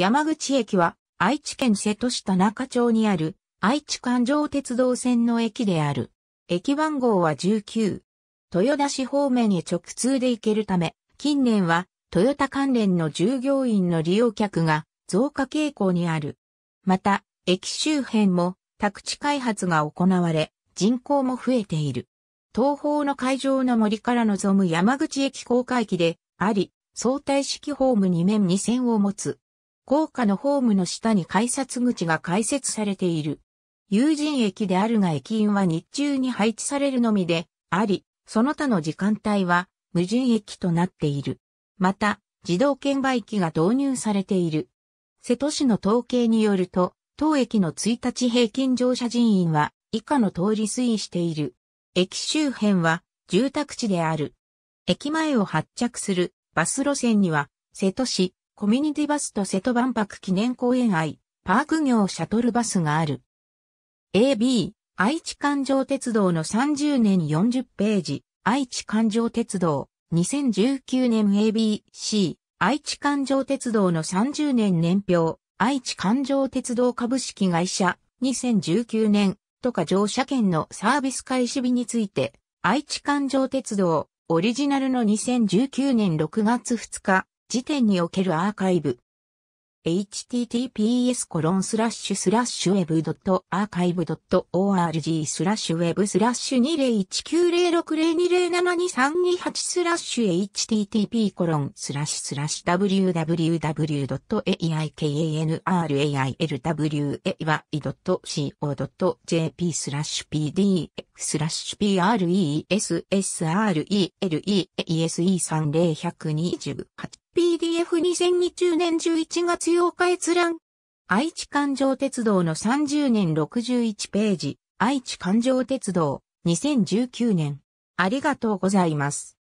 山口駅は愛知県瀬戸市田中町にある愛知環状鉄道線の駅である。駅番号は19。豊田市方面へ直通で行けるため、近年はトヨタ関連の従業員の利用客が増加傾向にある。また、駅周辺も宅地開発が行われ、人口も増えている。東方の会場の森から望む山口駅公開機であり、相対式ホーム2面2線を持つ。高架のホームの下に改札口が開設されている。有人駅であるが駅員は日中に配置されるのみであり、その他の時間帯は無人駅となっている。また、自動券売機が導入されている。瀬戸市の統計によると、当駅の1日平均乗車人員は以下の通り推移している。駅周辺は住宅地である。駅前を発着するバス路線には、瀬戸市、コミュニティバスと瀬戸万博記念公園愛、パーク業シャトルバスがある。AB、愛知環状鉄道の30年40ページ、愛知環状鉄道、2019年 ABC、愛知環状鉄道の30年年表、愛知環状鉄道株式会社、2019年、とか乗車券のサービス開始日について、愛知環状鉄道、オリジナルの2019年6月2日、時点におけるアーカイブ。https://web.archive.org web スラ20190602072328 http www.aikanralway.co.jp pdx スラッシ p r e s s r e l e s e 3 0 1 2 8 PDF2020 年11月8日閲覧。愛知環状鉄道の30年61ページ。愛知環状鉄道2019年。ありがとうございます。